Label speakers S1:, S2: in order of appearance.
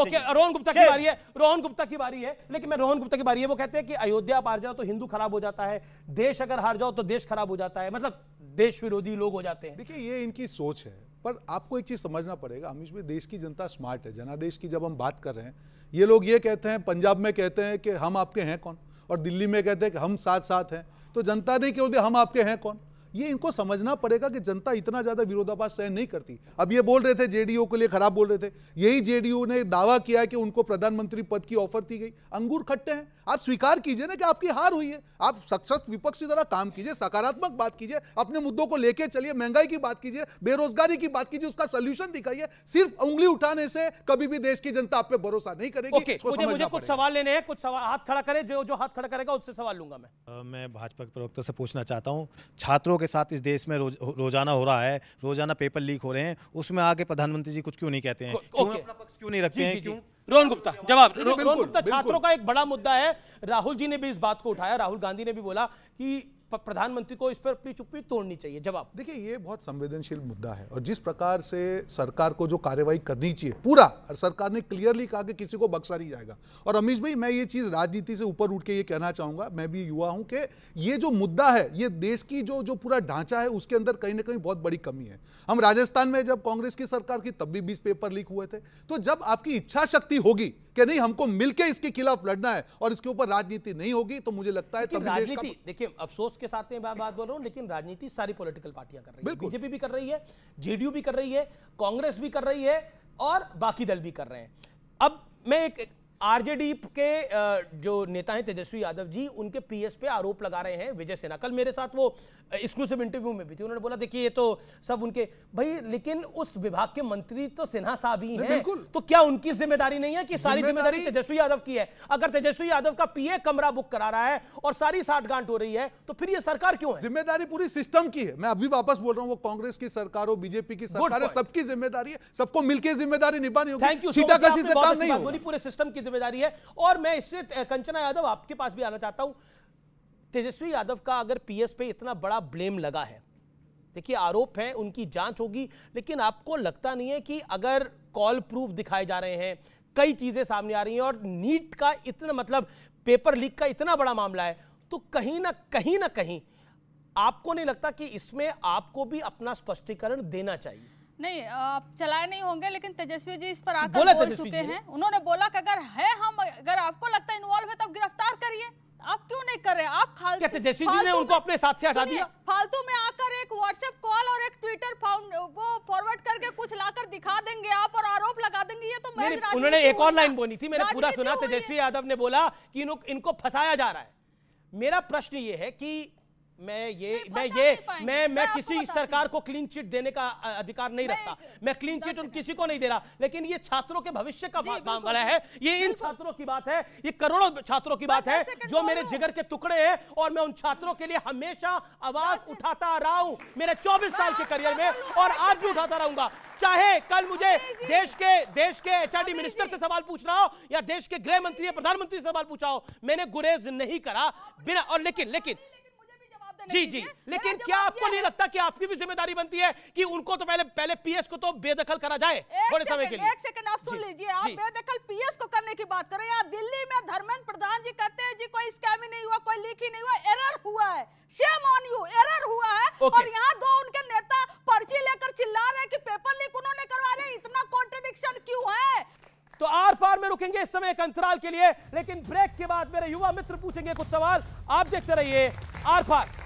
S1: Okay Rohan Gupta की बारी है रोहन गुप्ता की बारी है लेकिन मैं रोहन गुप्ता की बारी है वो कहते हैं कि अयोध्या आप हार जाओ
S2: तो हिंदू खराब हो जाता है देश अगर हार जाओ तो देश खराब हो जाता है मतलब देश विरोधी लोग हो जाते हैं देखिए ये इनकी सोच है पर आपको एक चीज समझना पड़ेगा हमेश भाई देश की जनता स्मार्ट है जनादेश की जब हम बात कर रहे हैं ये लोग ये कहते हैं पंजाब में कहते हैं कि हम आपके हैं कौन और दिल्ली में कहते हैं कि हम साथ साथ हैं तो जनता नहीं क्यों हम आपके हैं कौन ये इनको समझना पड़ेगा कि जनता इतना ज्यादा विरोधाभास सहन नहीं करती अब ये बोल रहे थे जेडीयू के लिए खराब बोल रहे थे यही जेडीयू ने दावा किया कि उनको प्रधानमंत्री पद की ऑफर दी गई अंगूर खट्टे हैं आप स्वीकार कीजिए ना कि आपकी हार हुई है आप सक्सेस विपक्ष की तरह काम कीजिए सकारात्मक बात कीजिए अपने मुद्दों को लेकर चलिए महंगाई की बात कीजिए बेरोजगारी की बात कीजिए उसका सोल्यूशन दिखाइए सिर्फ उंगली उठाने से कभी भी देश की जनता आप पे भरोसा नहीं करेगी मुझे, कुछ सवाल लेने हैं कुछ सवाल हाथ खड़ा करे जो जो हाथ खड़ा करेगा उससे
S1: सवाल लूंगा मैं मैं भाजपा के प्रवक्ता से पूछना चाहता हूँ छात्रों के के साथ इस देश में रोज, रोजाना हो रहा है रोजाना पेपर लीक हो रहे हैं उसमें आगे प्रधानमंत्री जी कुछ क्यों नहीं कहते हैं
S3: क्यों अपना पक्ष
S1: क्यों नहीं रखते हैं क्यों रोहन गुप्ता जवाब रोहन गुप्ता छात्रों का एक बड़ा मुद्दा है राहुल जी ने भी इस बात को उठाया राहुल गांधी ने भी बोला कि प्रधानमंत्री को इस पर अपनी चुप्पी तोड़नी चाहिए जवाब देखिए ये बहुत
S2: संवेदनशील मुद्दा है और जिस प्रकार से सरकार को जो कार्यवाही करनी चाहिए पूरा और सरकार ने क्लियरली कहा कि किसी को बक्सा नहीं जाएगा और अमीश भाई मैं ये चीज़ राजनीति से ऊपर उठ के ये कहना चाहूंगा मैं भी युवा हूं कि ये जो मुद्दा है ये देश की जो जो पूरा ढांचा है उसके अंदर कहीं ना कहीं बहुत बड़ी कमी है हम राजस्थान में जब कांग्रेस की सरकार की तब भी बीस पेपर लीक हुए थे तो जब आपकी इच्छा शक्ति होगी कि नहीं हमको मिलकर इसके खिलाफ लड़ना है और इसके ऊपर राजनीति नहीं होगी तो मुझे लगता है तब राजनीति
S1: देखिए अफसोस के के साथ में मैं बात बोल रहा हूँ लेकिन राजनीति सारी पॉलिटिकल पार्टियां कर रही है बीजेपी भी कर रही है जेडीयू भी कर रही है कांग्रेस भी कर रही है और बाकी दल भी कर रहे हैं अब मैं एक आरजेडी के जो नेता हैं तेजस्वी यादव जी उनके पीएस पे आरोप लगा रहे हैं विजय सेना कल मेरे साथ वो एक्सक्लूसिव इंटरव्यू में भी थी उन्होंने बोला देखिए ये तो सब उनके भाई लेकिन उस विभाग के मंत्री तो सिन्हा साहब ही हैं तो क्या उनकी जिम्मेदारी नहीं है कि सारी जिम्मेदारी तेजस्वी यादव की है अगर तेजस्वी यादव का पीए कमरा बुक करा रहा है
S2: और सारी साठगांठ हो रही है तो फिर ये सरकार क्यों है जिम्मेदारी पूरी सिस्टम की है मैं अभी वापस बोल रहा हूँ वो कांग्रेस की सरकार हो बीजेपी की सरकार है सबकी जिम्मेदारी है सबको मिलकर जिम्मेदारी निभानी होगी थैंक यू से काम नहीं पूरे सिस्टम की जिम्मेदारी है और मैं इससे कंचना यादव आपके पास भी आना चाहता हूं
S1: तेजस्वी यादव का अगर पीएस पे इतना बड़ा ब्लेम लगा है देखिए आरोप है उनकी जांच होगी लेकिन आपको लगता नहीं है कि अगर कॉल प्रूफ दिखाए जा रहे हैं कई चीजें सामने आ रही हैं और नीट का इतना मतलब पेपर लीक का इतना बड़ा मामला है तो कहीं ना कहीं ना कहीं आपको नहीं लगता कि इसमें आपको भी अपना स्पष्टीकरण देना चाहिए
S3: नहीं आप चलाए नहीं होंगे लेकिन तेजस्वी जी इस पर आकर बोल चुके हैं उन्होंने बोला कि अगर है हम अगर आपको लगता है इन्वॉल्व है तो आप गिरफ्तार करिए आप क्यों नहीं कर रहे आप खाल, क्या तेजस्वी जी ने उनको अपने साथ से हटा दिया फालतू में आकर एक व्हाट्सएप कॉल और एक ट्विटर वो फॉरवर्ड करके कुछ लाकर दिखा देंगे आप और आरोप लगा देंगे ये तो उन्होंने एक
S1: और लाइन बोली थी मैंने पूरा सुना तेजस्वी यादव ने बोला कि इनको फंसाया जा रहा है मेरा प्रश्न ये है कि मैं ये मैं ये मैं मैं किसी सरकार को क्लीन चिट देने का अधिकार नहीं रखता मैं क्लीन चिट उन किसी को नहीं दे रहा लेकिन ये छात्रों के भविष्य का मामला है ये इन छात्रों की बात है ये करोड़ों छात्रों की बात है जो मेरे जिगर के टुकड़े हैं और मैं उन छात्रों के लिए हमेशा आवाज उठाता रहा हूं मेरे चौबीस साल के करियर में और आज भी उठाता रहूंगा चाहे कल मुझे देश के देश के एचआरडी मिनिस्टर से सवाल पूछना हो या देश के गृह मंत्री या प्रधानमंत्री से सवाल पूछा हो मैंने गुरेज नहीं करा बिना और लेकिन लेकिन जी जी लेकिन क्या आपको नहीं लगता कि आपकी भी जिम्मेदारी बनती है कि उनको तो पहले पहले पीएस को तो बेदखल करा जाए थोड़े समय के लिए एक
S3: सेकंड आप सुन लीजिए आप बेदखल पीएस को करने की बात करें यहाँ दिल्ली में धर्मेंद्र प्रधान जी कहते हैं जी कोई स्कैम ही नहीं हुआ कोई लीक ही नहीं हुआ एरर हुआ है शेम ऑन यू एरर हुआ है okay. और यहाँ दो उनके नेता पर्ची लेकर चिल्ला रहे की पेपर लीक उन्होंने करवा रहे इतना कॉन्ट्रडिक्शन क्यूँ है
S1: तो आर पार में रुकेंगे इस समय एक अंतराल के लिए लेकिन ब्रेक के बाद मेरे युवा मित्र पूछेंगे कुछ सवाल आप देखते रहिए आर पार